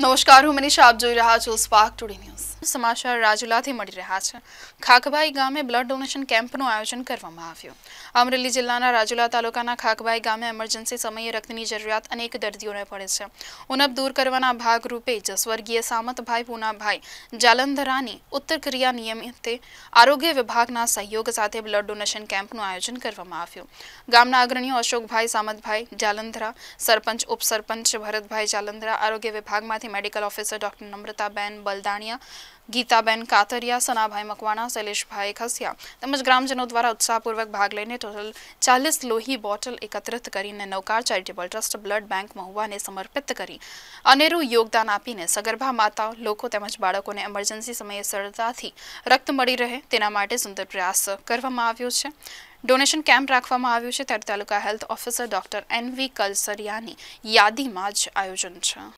નમસ્કાર હું મનીષા આપ જોઈ રહ્યા છો સ્પાર્ક ટુડે ન્યૂઝ સમાચાર રાજુલાથી મળી રહ્યા છે ખાખભાઈ ગામે બ્લડ ડોનેશન કેમ્પનું આયોજન કરવામાં આવ્યું અમરેલી જિલ્લાના રાજુલા તાલુકાના ખાખભાઈ ગામે એમરજન્સી સમયે રક્તની જરૂરિયાત અનેક દર્દીઓને પડે છે ઉણપ દૂર કરવાના ભાગરૂપે જ સ્વર્ગીય સામતભાઈ પૂનાભાઈ જાલંધરાની ઉત્તર ક્રિયા નિયમિતે આરોગ્ય વિભાગના સહયોગ સાથે બ્લડ ડોનેશન કેમ્પનું આયોજન કરવામાં આવ્યું ગામના અગ્રણીઓ અશોકભાઈ સામતભાઈ જાલંધરા સરપંચ ઉપસરપંચ ભરતભાઈ જાલંધરા આરોગ્ય વિભાગમાંથી medical officer doctor Namrataben Baldaniya Gitaben Katariya Sanabhai Makwana Shaileshbhai Khasiya તેમજ ગ્રામજનો દ્વારા ઉત્સાહપૂર્વક ભાગ લઈને ટોટલ ચાલીસ લોહી બોટલ એકત્રિત કરીને Navkar charitable trust blood bank મહુવાને સમર્પિત કરી અનેરું યોગદાન આપીને સગર્ભા માતાઓ લોકો તેમજ બાળકોને એમરજન્સી સમયે સરળતાથી રક્ત મળી રહે તેના માટે સુંદર પ્રયાસ કરવામાં આવ્યો છે ડોનેશન કેમ્પ રાખવામાં આવ્યું છે ત્યારે taluka health officer doctor N V કલસરિયાની યાદીમાં જ આયોજન છે